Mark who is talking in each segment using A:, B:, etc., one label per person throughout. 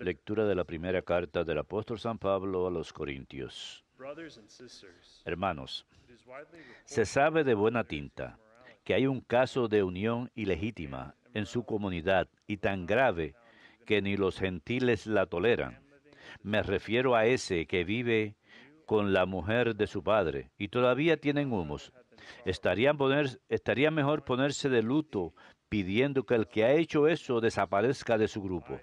A: Lectura de la primera carta del apóstol San Pablo a los Corintios. Hermanos, se sabe de buena tinta que hay un caso de unión ilegítima en su comunidad y tan grave que ni los gentiles la toleran. Me refiero a ese que vive con la mujer de su padre y todavía tienen humos. estaría mejor ponerse de luto pidiendo que el que ha hecho eso desaparezca de su grupo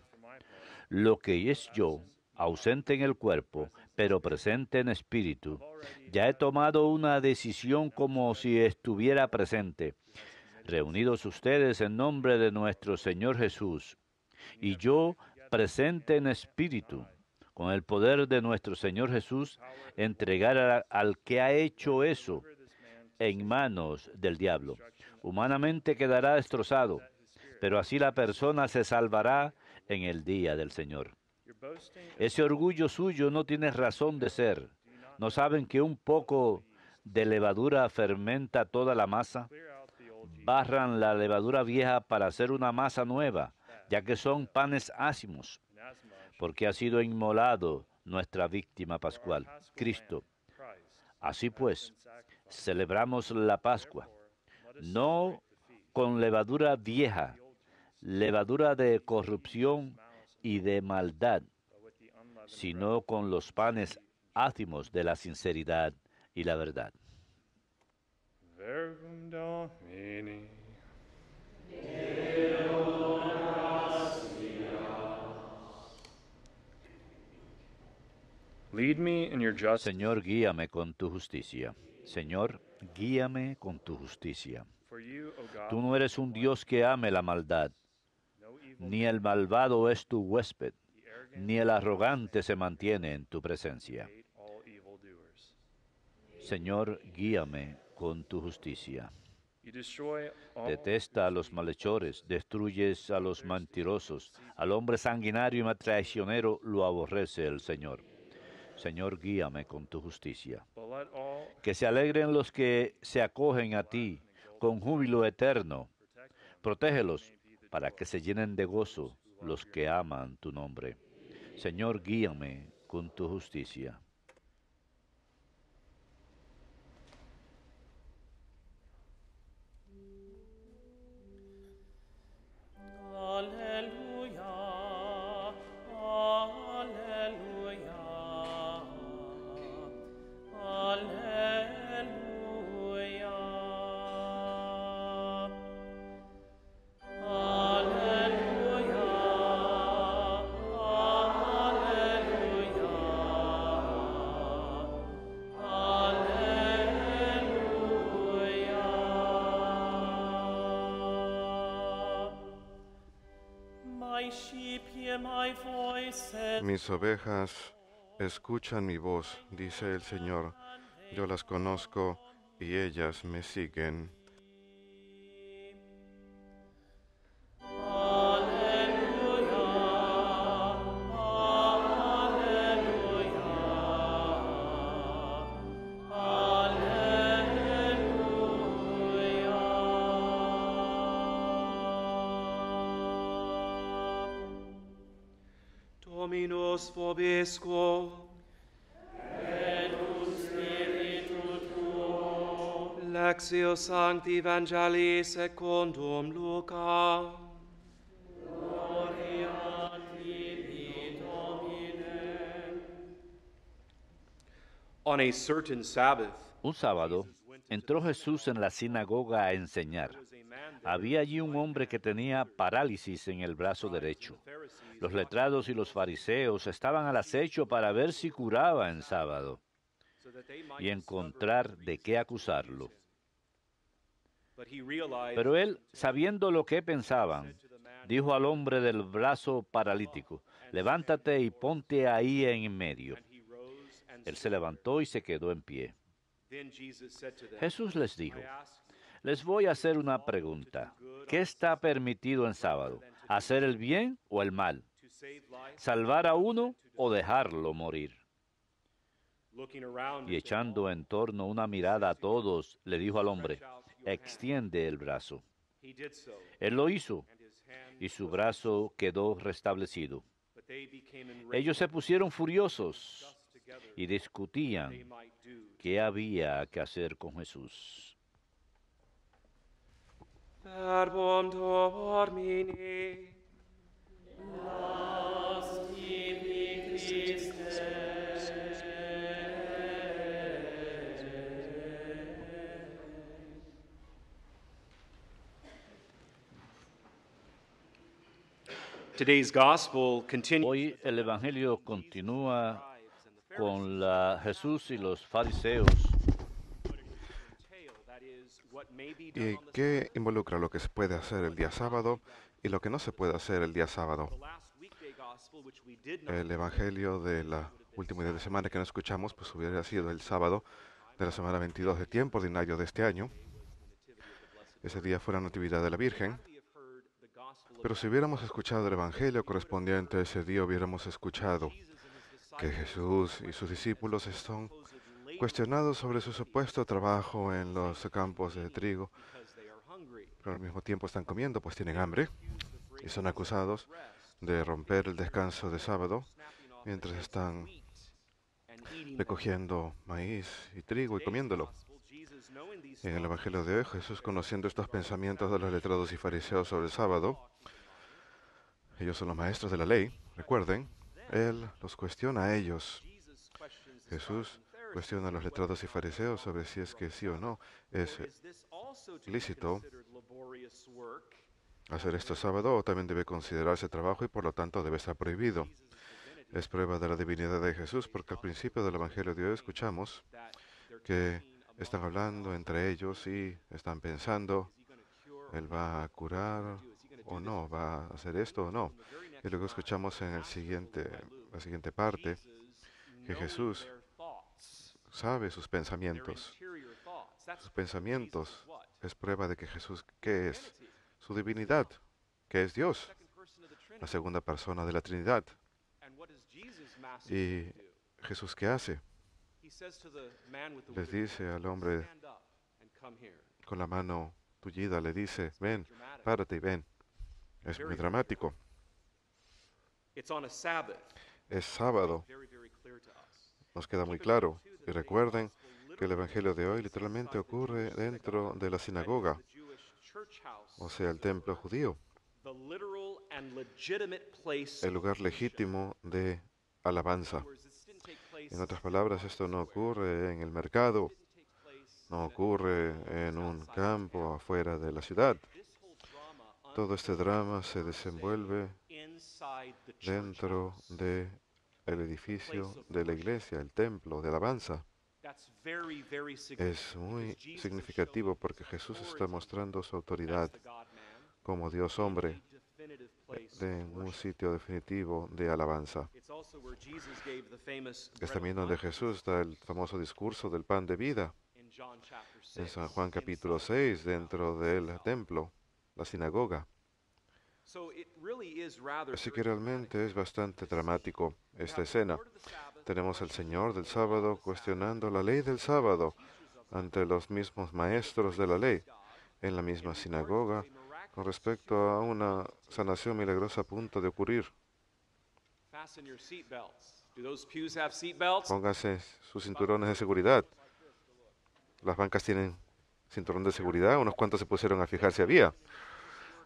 A: lo que es yo, ausente en el cuerpo, pero presente en espíritu. Ya he tomado una decisión como si estuviera presente. Reunidos ustedes en nombre de nuestro Señor Jesús, y yo presente en espíritu, con el poder de nuestro Señor Jesús, entregar al que ha hecho eso en manos del diablo. Humanamente quedará destrozado, pero así la persona se salvará en el día del Señor. Ese orgullo suyo no tiene razón de ser. ¿No saben que un poco de levadura fermenta toda la masa? Barran la levadura vieja para hacer una masa nueva, ya que son panes ácimos, porque ha sido inmolado nuestra víctima pascual, Cristo. Así pues, celebramos la Pascua, no con levadura vieja, levadura de corrupción y de maldad, sino con los panes ácimos de la sinceridad y la verdad. Señor, guíame con tu justicia. Señor, guíame con tu justicia. Tú no eres un Dios que ame la maldad, ni el malvado es tu huésped, ni el arrogante se mantiene en tu presencia. Señor, guíame con tu justicia. Detesta a los malhechores, destruyes a los mentirosos, al hombre sanguinario y traicionero lo aborrece el Señor. Señor, guíame con tu justicia. Que se alegren los que se acogen a ti con júbilo eterno. Protégelos para que se llenen de gozo los que aman tu nombre. Señor, guíame con tu justicia.
B: Mis ovejas escuchan mi voz, dice el Señor. Yo las conozco y ellas me siguen.
A: Dominus vobisco.
B: Lexio Sancti Evangelii secundum
A: Luca. Gloria tibi, Domine. On a certain Sabbath, un sábado entró Jesús en la sinagoga a enseñar. Había allí un hombre que tenía parálisis en el brazo derecho. Los letrados y los fariseos estaban al acecho para ver si curaba en sábado y encontrar de qué acusarlo. Pero él, sabiendo lo que pensaban, dijo al hombre del brazo paralítico, levántate y ponte ahí en medio. Él se levantó y se quedó en pie.
B: Jesús les dijo,
A: les voy a hacer una pregunta. ¿Qué está permitido en sábado? ¿Hacer el bien o el mal? ¿Salvar a uno o dejarlo morir? Y echando en torno una mirada a todos, le dijo al hombre, extiende el brazo. Él lo hizo y su brazo quedó restablecido. Ellos se pusieron furiosos y discutían qué había que hacer con Jesús. verbum Domini. Today's gospel Hoy el Evangelio continúa con la Jesús y los fariseos
B: que involucra lo que se puede hacer el día sábado y lo que no se puede hacer el día sábado. El Evangelio de la última de semana que no escuchamos, pues hubiera sido el sábado de la semana 22 de tiempo ordinario de este año. Ese día fue la Natividad de la Virgen. Pero si hubiéramos escuchado el Evangelio correspondiente a ese día, hubiéramos escuchado que Jesús y sus discípulos están cuestionados sobre su supuesto trabajo en los campos de trigo pero al mismo tiempo están comiendo, pues tienen hambre y son acusados de romper el descanso de sábado mientras están recogiendo maíz y trigo y comiéndolo. En el Evangelio de hoy, Jesús, conociendo estos pensamientos de los letrados y fariseos sobre el sábado, ellos son los maestros de la ley, recuerden, Él los cuestiona a ellos. Jesús cuestiona a los letrados y fariseos sobre si es que sí o no es lícito hacer esto sábado o también debe considerarse trabajo y por lo tanto debe estar prohibido. Es prueba de la divinidad de Jesús porque al principio del Evangelio de hoy escuchamos que están hablando entre ellos y están pensando, Él va a curar o no, va a hacer esto o no. Y luego escuchamos en la siguiente parte que Jesús sabe sus pensamientos sus pensamientos, es prueba de que Jesús, ¿qué es? Su divinidad, que es Dios, la segunda persona de la Trinidad. ¿Y Jesús qué hace? Les dice al hombre con la mano tullida, le dice, ven, párate y ven. Es muy dramático.
A: Es
B: sábado. Nos queda muy claro. Y recuerden, el Evangelio de hoy literalmente ocurre dentro de la sinagoga, o sea, el templo judío, el lugar legítimo de alabanza. En otras palabras, esto no ocurre en el mercado, no ocurre en un campo afuera de la ciudad. Todo este drama se desenvuelve dentro del edificio de la iglesia, el templo de alabanza. Es muy significativo porque Jesús está mostrando su autoridad como Dios hombre en un sitio definitivo de alabanza. Es también donde Jesús da el famoso discurso del pan de vida en San Juan capítulo 6 dentro del templo, la sinagoga. Así que realmente es bastante dramático esta escena. Tenemos al Señor del sábado cuestionando la ley del sábado ante los mismos maestros de la ley en la misma sinagoga con respecto a una sanación milagrosa a punto de ocurrir. Pónganse sus cinturones de seguridad. Las bancas tienen cinturón de seguridad. Unos cuantos se pusieron a fijar si había.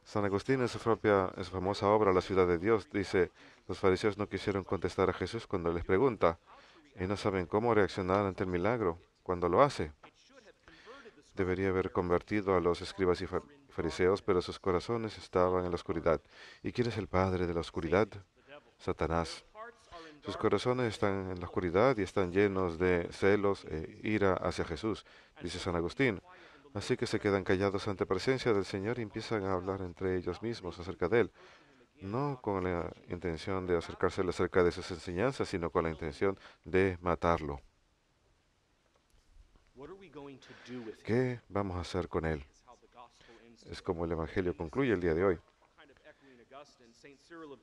B: San Agustín en su propia, famosa obra La ciudad de Dios dice, los fariseos no quisieron contestar a Jesús cuando les pregunta y no saben cómo reaccionar ante el milagro cuando lo hace. Debería haber convertido a los escribas y fariseos, pero sus corazones estaban en la oscuridad. ¿Y quién es el padre de la oscuridad? Satanás. Sus corazones están en la oscuridad y están llenos de celos e ira hacia Jesús, dice San Agustín. Así que se quedan callados ante presencia del Señor y empiezan a hablar entre ellos mismos acerca de Él. No con la intención de acercárselo acerca de sus enseñanzas, sino con la intención de matarlo. ¿Qué vamos a hacer con Él? Es como el Evangelio concluye el día de hoy.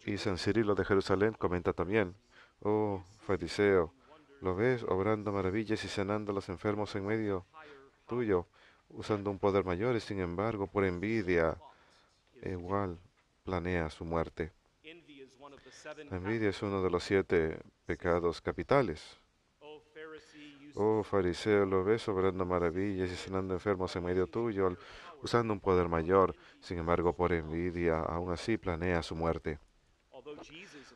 B: Y San Cirilo de Jerusalén comenta también, oh fariseo, ¿lo ves obrando maravillas y cenando a los enfermos en medio tuyo? usando un poder mayor y sin embargo por envidia igual planea su muerte. La envidia es uno de los siete pecados capitales. Oh fariseo, lo ves obrando maravillas y sanando enfermos en medio tuyo, usando un poder mayor, sin embargo por envidia, aún así planea su muerte.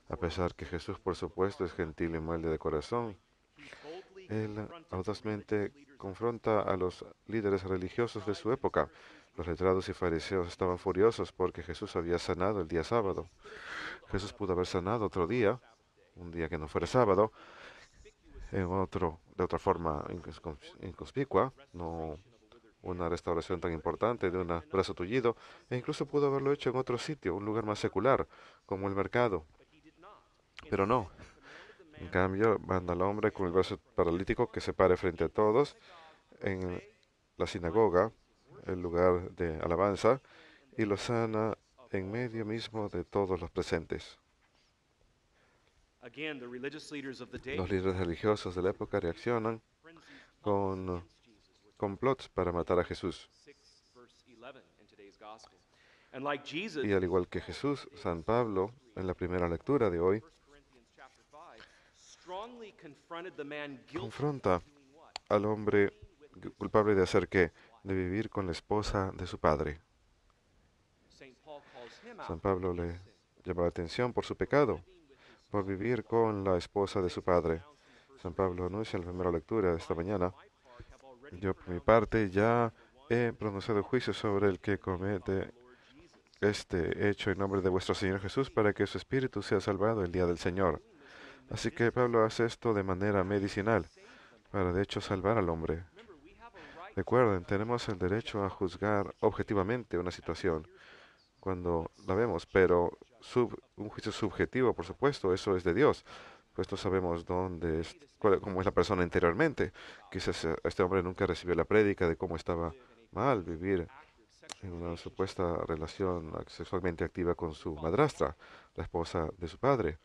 B: A pesar que Jesús, por supuesto, es gentil y humilde de corazón, él audazmente confronta a los líderes religiosos de su época. Los letrados y fariseos estaban furiosos porque Jesús había sanado el día sábado. Jesús pudo haber sanado otro día, un día que no fuera sábado, en otro, de otra forma inconspicua, no una restauración tan importante de un brazo tullido, e incluso pudo haberlo hecho en otro sitio, un lugar más secular, como el mercado. Pero no, en cambio, manda al hombre con el brazo paralítico que se pare frente a todos en la sinagoga, el lugar de alabanza, y lo sana en medio mismo de todos los presentes.
A: Los líderes
B: religiosos de la época reaccionan con complots para matar a Jesús. Y al igual que Jesús, San Pablo, en la primera lectura de hoy,
A: confronta
B: al hombre culpable de hacer qué? De vivir con la esposa de su padre. San Pablo le llama la atención por su pecado, por vivir con la esposa de su padre. San Pablo anuncia en la primera lectura de esta mañana, yo por mi parte ya he pronunciado juicio sobre el que comete este hecho en nombre de vuestro Señor Jesús para que su espíritu sea salvado el día del Señor. Así que Pablo hace esto de manera medicinal, para de hecho salvar al hombre. Recuerden, tenemos el derecho a juzgar objetivamente una situación cuando la vemos, pero un juicio subjetivo, por supuesto, eso es de Dios, pues no sabemos dónde es, cómo es la persona interiormente. Quizás eh, este hombre nunca recibió la prédica de cómo estaba mal vivir en una supuesta relación sexualmente activa con su madrastra, la esposa de su padre.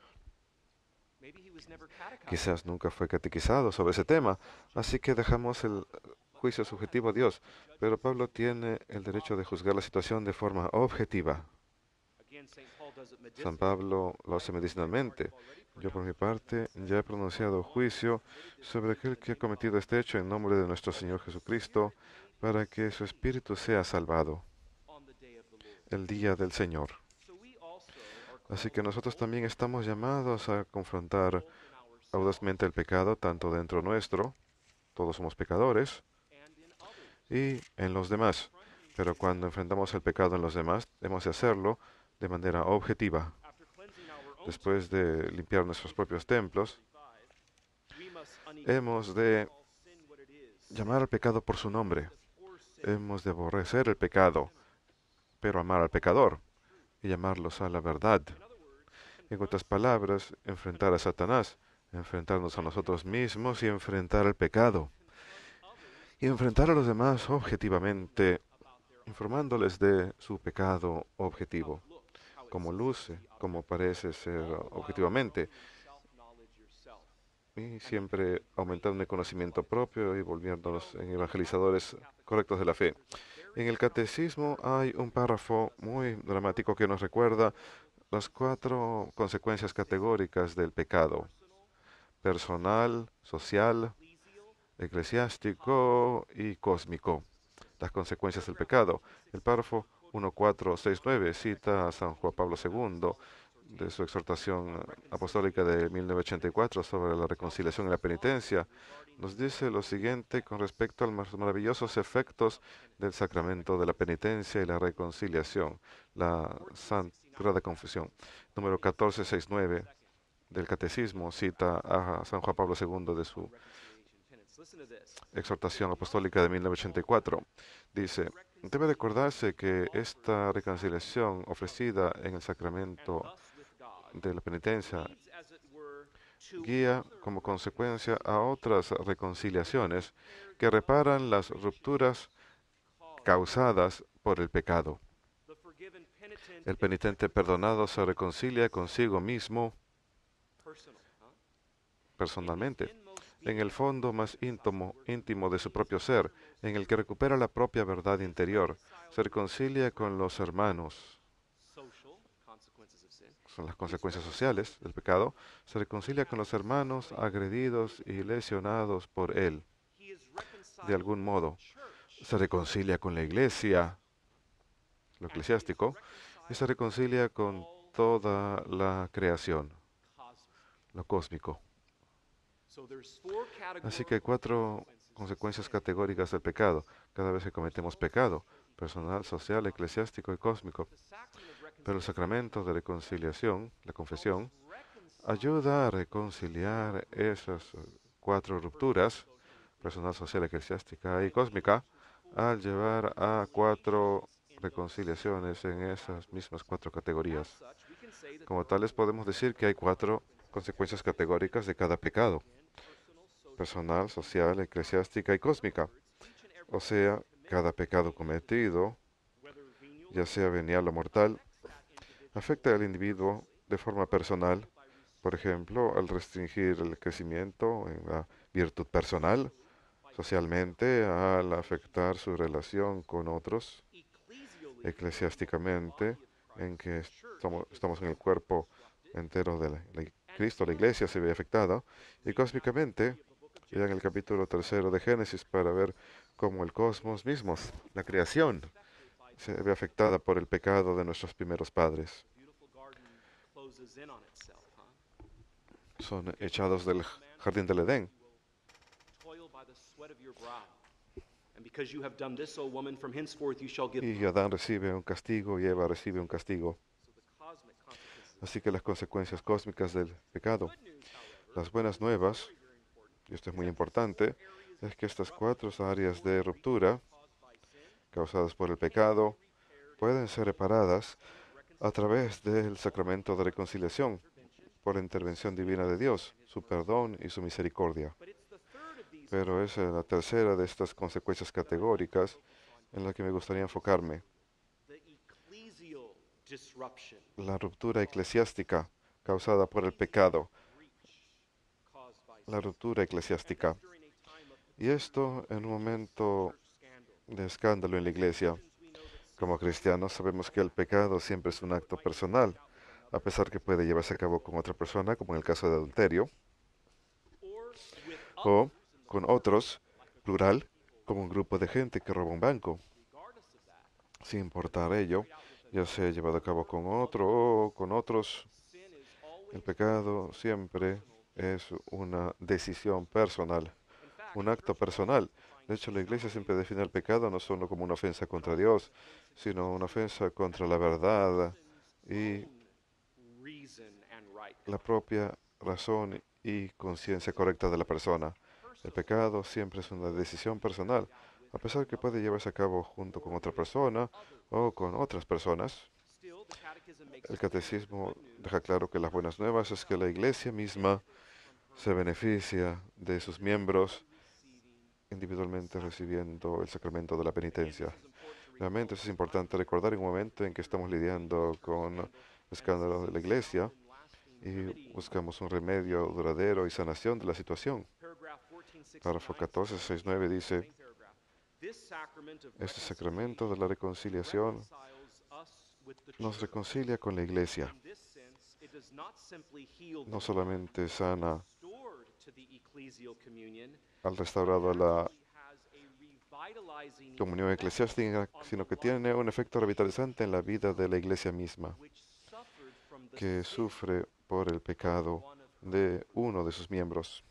B: Quizás nunca fue catequizado sobre ese tema, así que dejamos el juicio subjetivo a Dios, pero Pablo tiene el derecho de juzgar la situación de forma objetiva. San Pablo lo hace medicinalmente. Yo por mi parte ya he pronunciado juicio sobre aquel que ha cometido este hecho en nombre de nuestro Señor Jesucristo para que su espíritu sea salvado el día del Señor. Así que nosotros también estamos llamados a confrontar audazmente el pecado, tanto dentro nuestro, todos somos pecadores, y en los demás. Pero cuando enfrentamos el pecado en los demás, hemos de hacerlo de manera objetiva. Después de limpiar nuestros propios templos, hemos de llamar al pecado por su nombre. Hemos de aborrecer el pecado, pero amar al pecador y llamarlos a la verdad. En otras palabras, enfrentar a Satanás, enfrentarnos a nosotros mismos y enfrentar el pecado. Y enfrentar a los demás objetivamente, informándoles de su pecado objetivo, como luce, como parece ser objetivamente. Y siempre aumentando el conocimiento propio y volviéndonos en evangelizadores correctos de la fe. En el catecismo hay un párrafo muy dramático que nos recuerda las cuatro consecuencias categóricas del pecado. Personal, social, eclesiástico y cósmico. Las consecuencias del pecado. El párrafo 1469 cita a San Juan Pablo II de su exhortación apostólica de 1984 sobre la reconciliación y la penitencia, nos dice lo siguiente con respecto a los maravillosos efectos del sacramento de la penitencia y la reconciliación, la de Confesión. Número 1469 del Catecismo cita a San Juan Pablo II de su exhortación apostólica de 1984. Dice, debe recordarse que esta reconciliación ofrecida en el sacramento de la penitencia guía como consecuencia a otras reconciliaciones que reparan las rupturas causadas por el pecado. El penitente perdonado se reconcilia consigo mismo personalmente, en el fondo más íntimo, íntimo de su propio ser, en el que recupera la propia verdad interior, se reconcilia con los hermanos son las consecuencias sociales del pecado, se reconcilia con los hermanos agredidos y lesionados por él. De algún modo, se reconcilia con la iglesia, lo eclesiástico, y se reconcilia con toda la creación, lo cósmico. Así que hay cuatro consecuencias categóricas del pecado. Cada vez que cometemos pecado, personal, social, eclesiástico y cósmico. Pero el sacramento de reconciliación, la confesión, ayuda a reconciliar esas cuatro rupturas, personal, social, eclesiástica y cósmica, al llevar a cuatro reconciliaciones en esas mismas cuatro categorías. Como tales, podemos decir que hay cuatro consecuencias categóricas de cada pecado, personal, social, eclesiástica y cósmica. O sea, cada pecado cometido, ya sea venial o mortal, afecta al individuo de forma personal, por ejemplo, al restringir el crecimiento en la virtud personal, socialmente, al afectar su relación con otros, eclesiásticamente, en que estamos, en el cuerpo entero de Cristo, la iglesia se ve afectada, y cósmicamente, ya en el capítulo tercero de Génesis, para ver cómo el cosmos mismo, la creación, se ve afectada por el pecado de nuestros primeros padres. Son echados del jardín del Edén. Y Adán recibe un castigo y Eva recibe un castigo. Así que las consecuencias cósmicas del pecado. Las buenas nuevas, y esto es muy importante, es que estas cuatro áreas de ruptura causadas por el pecado pueden ser reparadas a través del sacramento de reconciliación por la intervención divina de Dios, su perdón y su misericordia. Pero es la tercera de estas consecuencias categóricas en la que me gustaría enfocarme. La ruptura eclesiástica causada por el pecado. La ruptura eclesiástica. Y esto en un momento de escándalo en la iglesia. Como cristianos sabemos que el pecado siempre es un acto personal, a pesar que puede llevarse a cabo con otra persona, como en el caso de adulterio, o con otros, plural, como un grupo de gente que roba un banco. Sin importar ello, ya sea llevado a cabo con otro o con otros. El pecado siempre es una decisión personal, un acto personal. De hecho, la iglesia siempre define el pecado no solo como una ofensa contra Dios, sino una ofensa contra la verdad y la propia razón y conciencia correcta de la persona. El pecado siempre es una decisión personal, a pesar que puede llevarse a cabo junto con otra persona o con otras personas. El catecismo deja claro que las buenas nuevas es que la iglesia misma se beneficia de sus miembros individualmente recibiendo el sacramento de la penitencia. Realmente es importante recordar en un momento en que estamos lidiando con escándalos de la iglesia y buscamos un remedio duradero y sanación de la situación. Párrafo 1469 dice, este sacramento de la reconciliación nos reconcilia con la iglesia. No solamente sana al restaurado la comunión eclesiástica, sino que tiene un efecto revitalizante en la vida de la iglesia misma, que sufre por el pecado de uno de sus miembros.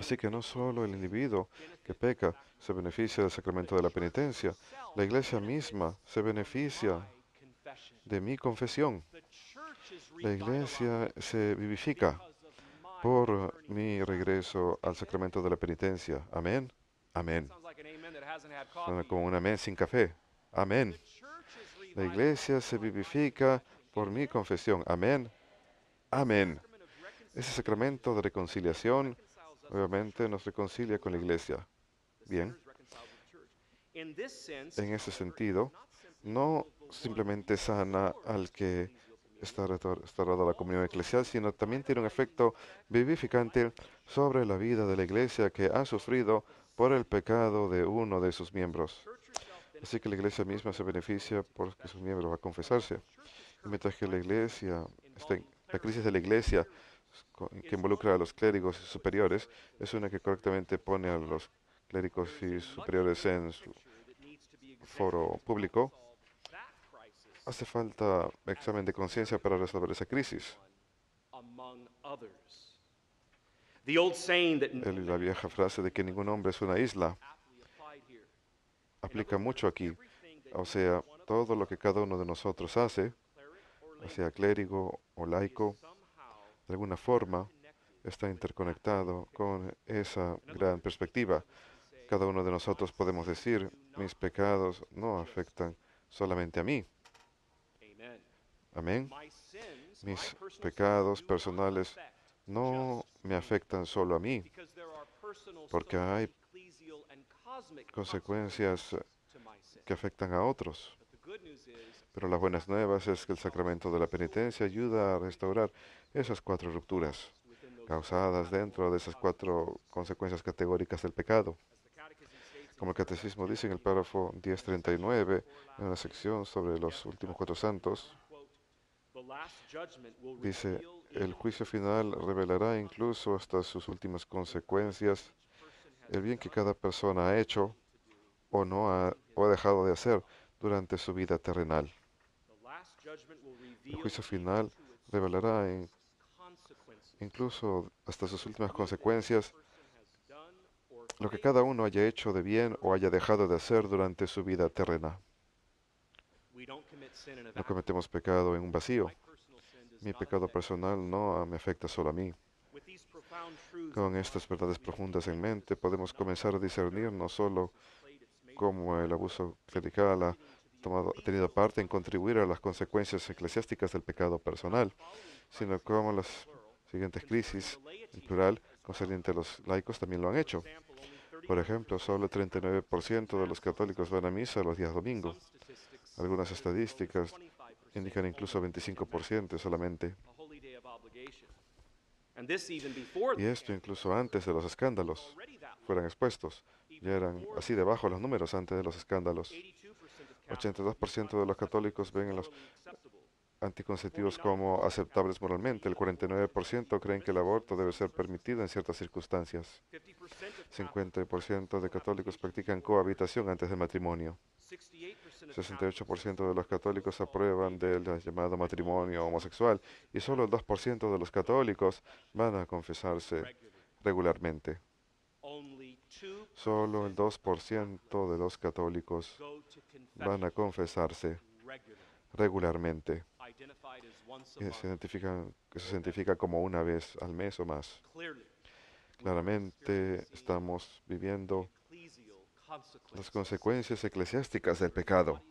B: Así que no solo el individuo que peca se beneficia del sacramento de la penitencia, la iglesia misma se beneficia de mi confesión. La iglesia se vivifica por mi regreso al sacramento de la penitencia. Amén. Amén. Suena como un amén sin café. Amén. La iglesia se vivifica por mi confesión. Amén. Amén. Ese sacramento de reconciliación obviamente nos reconcilia con la iglesia. Bien. En ese sentido, no simplemente sana al que está restaurada la comunión eclesial, sino también tiene un efecto vivificante sobre la vida de la iglesia que ha sufrido por el pecado de uno de sus miembros. Así que la iglesia misma se beneficia porque sus miembros va a confesarse. mientras que la iglesia, la crisis de la iglesia que involucra a los clérigos superiores, es una que correctamente pone a los clérigos y superiores en su foro público Hace falta examen de conciencia para resolver esa crisis. la vieja frase de que ningún hombre es una isla aplica mucho aquí. O sea, todo lo que cada uno de nosotros hace, sea clérigo o laico, de alguna forma está interconectado con esa gran perspectiva. Cada uno de nosotros podemos decir, mis pecados no afectan solamente a mí.
A: Amén. Mis
B: pecados personales no me afectan solo a mí, porque hay consecuencias que afectan a otros. Pero las buenas nuevas es que el sacramento de la penitencia ayuda a restaurar esas cuatro rupturas causadas dentro de esas cuatro consecuencias categóricas del pecado. Como el catecismo dice en el párrafo 1039, en una sección sobre los últimos cuatro santos, Dice, el juicio final revelará incluso hasta sus últimas consecuencias el bien que cada persona ha hecho o no ha, dejado de hacer durante su vida terrenal. El juicio final revelará incluso hasta sus últimas consecuencias lo que cada uno haya hecho de bien o haya dejado de hacer durante su vida terrena. No cometemos pecado en un vacío. Mi pecado personal no ah, me afecta solo a mí. Con estas verdades profundas en mente podemos comenzar a discernir no solo cómo el abuso clerical ha tenido parte en contribuir a las consecuencias eclesiásticas del pecado personal, sino cómo las siguientes crisis, en plural, concerniente a los laicos también lo han hecho. Por ejemplo, solo el 39% de los católicos van a misa los días domingos. Algunas estadísticas indican incluso 25% solamente. Y esto incluso antes de los escándalos fueran expuestos. Ya eran así debajo los números antes de los escándalos. 82% de los católicos ven los anticonceptivos como aceptables moralmente. El 49% creen que el aborto debe ser permitido en ciertas circunstancias. 50% de católicos practican cohabitación antes del matrimonio. 68% de los católicos aprueban del llamado matrimonio homosexual y solo el 2% de los católicos van a confesarse regularmente. Solo el 2% de los católicos van a confesarse regularmente. Eh, se identifica, se identifica como una vez al mes o más. Claramente estamos viviendo las consecuencias eclesiásticas del pecado.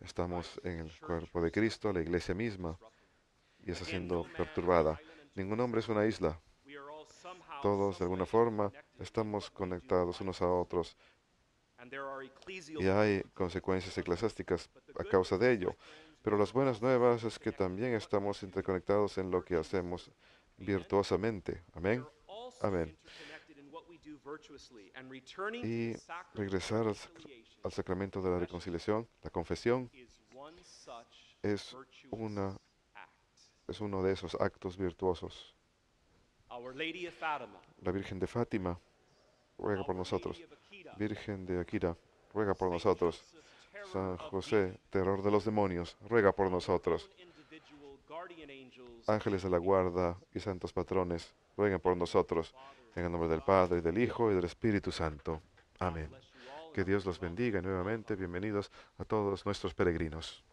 B: Estamos en el cuerpo de Cristo, la iglesia misma, y está siendo perturbada. Ningún hombre es una isla. Todos, de alguna forma, estamos conectados unos a otros. Y hay consecuencias eclesiásticas a causa de ello. Pero las buenas nuevas es que también estamos interconectados en lo que hacemos virtuosamente. Amén. Amén y regresar al, sacramento de la reconciliación, la confesión,
A: es, una,
B: es uno de esos actos virtuosos. La Virgen de Fátima ruega por nosotros. Virgen de Akira, ruega por nosotros. San José, terror de los demonios, ruega por nosotros. Ángeles de la guarda y santos patrones, ruegan por nosotros. En el nombre del Padre, del Hijo, y del Espíritu Santo. Amén. Que Dios los bendiga y nuevamente bienvenidos a todos nuestros peregrinos.